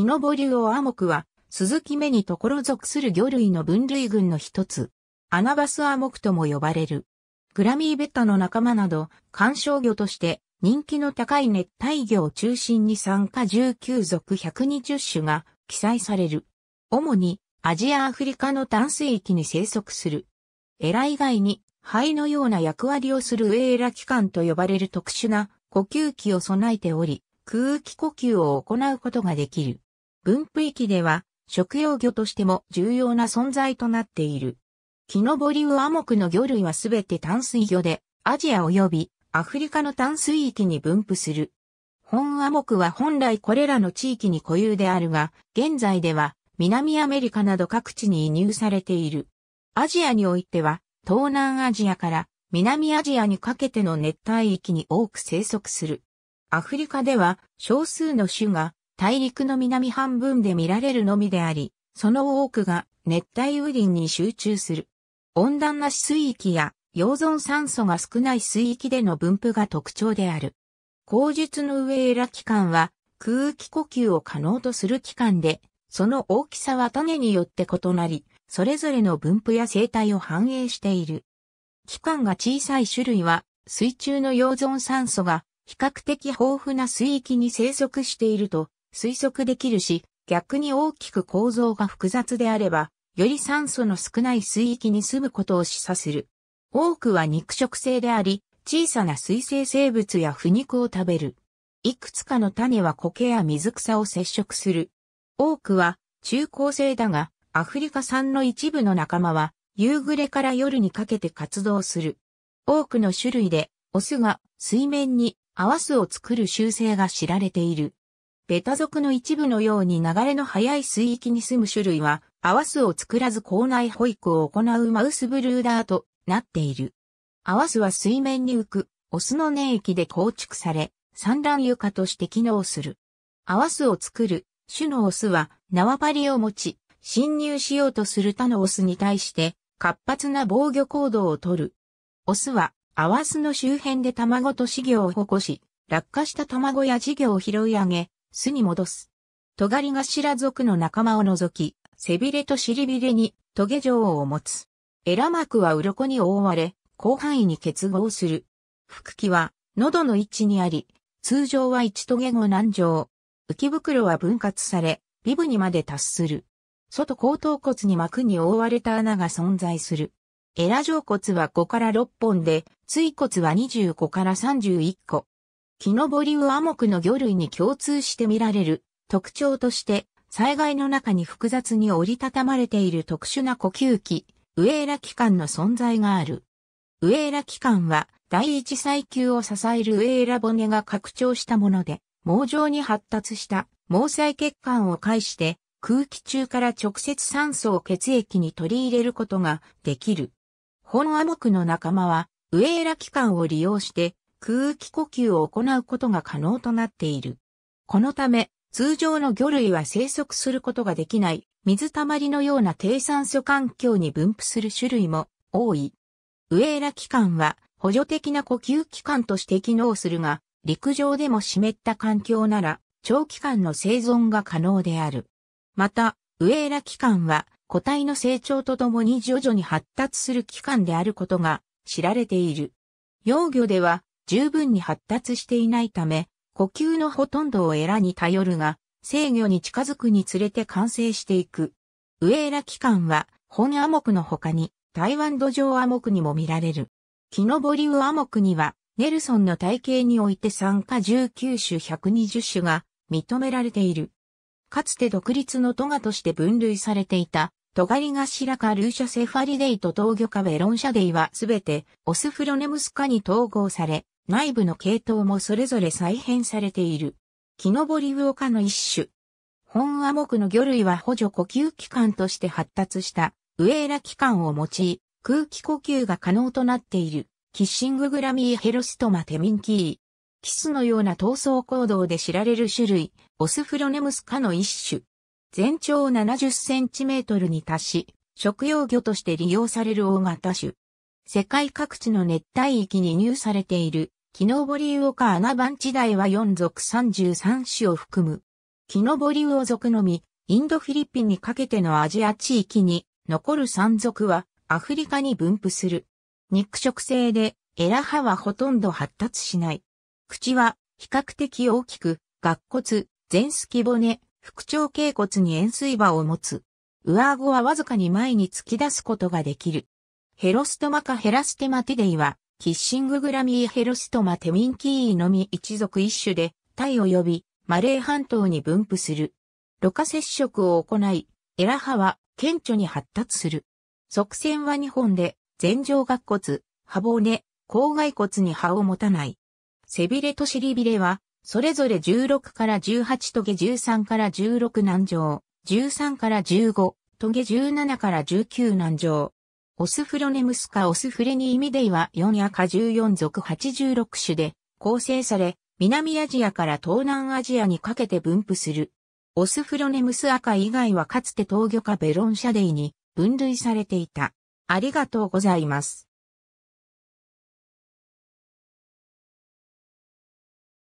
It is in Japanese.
木登竜をアモクは、鈴木目にところ属する魚類の分類群の一つ、アナバスアモクとも呼ばれる。グラミーベッタの仲間など、観賞魚として人気の高い熱帯魚を中心に参加19属120種が記載される。主にアジアアフリカの淡水域に生息する。エラ以外に肺のような役割をするウエーラ機関と呼ばれる特殊な呼吸器を備えており、空気呼吸を行うことができる。分布域では食用魚としても重要な存在となっている。木登りをア目の魚類はすべて淡水魚で、アジア及びアフリカの淡水域に分布する。本ア目は本来これらの地域に固有であるが、現在では南アメリカなど各地に移入されている。アジアにおいては、東南アジアから南アジアにかけての熱帯域に多く生息する。アフリカでは少数の種が大陸の南半分で見られるのみであり、その多くが熱帯雨林に集中する。温暖な水域や溶存酸素が少ない水域での分布が特徴である。口述の上エラ機関は空気呼吸を可能とする機関で、その大きさは種によって異なり、それぞれの分布や生態を反映している。器官が小さい種類は水中の溶存酸素が比較的豊富な水域に生息していると推測できるし、逆に大きく構造が複雑であれば、より酸素の少ない水域に住むことを示唆する。多くは肉食性であり、小さな水生生物や腐肉を食べる。いくつかの種は苔や水草を接触する。多くは中高生だが、アフリカ産の一部の仲間は、夕暮れから夜にかけて活動する。多くの種類で、オスが水面に合わすを作る習性が知られている。ベタ族の一部のように流れの速い水域に住む種類は、合わすを作らず校内保育を行うマウスブルーダーとなっている。合わすは水面に浮く、オスの粘液で構築され、産卵床として機能する。合わすを作る、種のオスは縄張りを持ち、侵入しようとする他のオスに対して活発な防御行動をとる。オスはアワスの周辺で卵と稚魚を保護し、落下した卵や稚魚を拾い上げ、巣に戻す。尖ガリ族の仲間を除き、背びれと尻びれにトゲ状を持つ。エラ膜は鱗に覆われ、広範囲に結合する。腹器は喉の位置にあり、通常は一トゲ後南上。浮袋は分割され、ビブにまで達する。外後頭骨に膜に覆われた穴が存在する。エラ上骨は5から6本で、椎骨は25から31個。木登りモクの魚類に共通して見られる特徴として、災害の中に複雑に折りたたまれている特殊な呼吸器、ウエーラ器官の存在がある。ウエーラ器官は第一細球を支えるウエーラ骨が拡張したもので、毛状に発達した毛細血管を介して空気中から直接酸素を血液に取り入れることができる。本モクの仲間は、ウエーラ機関を利用して空気呼吸を行うことが可能となっている。このため、通常の魚類は生息することができない水たまりのような低酸素環境に分布する種類も多い。上エラ機関は補助的な呼吸器官として機能するが、陸上でも湿った環境なら長期間の生存が可能である。また、ウエーラ機関は個体の成長とともに徐々に発達する器官であることが知られている。幼魚では十分に発達していないため、呼吸のほとんどをエラに頼るが、制御に近づくにつれて完成していく。ウエラ器官は本アモクの他に台湾土壌アモクにも見られる。木登りウアモクにはネルソンの体系において参加19種120種が認められている。かつて独立のトガとして分類されていたトガリガシラカルーシャセファリデイとトウギョカベロンシャデイはすべてオスフロネムス科に統合され、内部の系統もそれぞれ再編されている。木登りオカの一種。本モクの魚類は補助呼吸器官として発達したウエーラ器官を用い、空気呼吸が可能となっている。キッシンググラミーヘロストマテミンキー。キスのような闘争行動で知られる種類、オスフロネムス科の一種。全長70センチメートルに達し、食用魚として利用される大型種。世界各地の熱帯域に入されている、木登り魚か穴番地イは4属33種を含む。木登り魚属のみ、インドフィリピンにかけてのアジア地域に、残る3属はアフリカに分布する。肉食性で、エラ歯はほとんど発達しない。口は比較的大きく、顎骨、前隙骨、腹腸頸骨に円錐場を持つ。上顎はわずかに前に突き出すことができる。ヘロストマかヘラステマティデイは、キッシンググラミーヘロストマテミンキーのみ一族一種で、タイ及びマレー半島に分布する。露過接触を行い、エラハは顕著に発達する。側線は2本で、前上顎骨、歯骨、後蓋骨に歯を持たない。背びれと尻びれは、それぞれ16から18トゲ13から16南城、13から15、トゲ17から19南城。オスフロネムスカオスフレニーミデイは4赤14属86種で構成され、南アジアから東南アジアにかけて分布する。オスフロネムス赤以外はかつて東魚かベロンシャデイに分類されていた。ありがとうございます。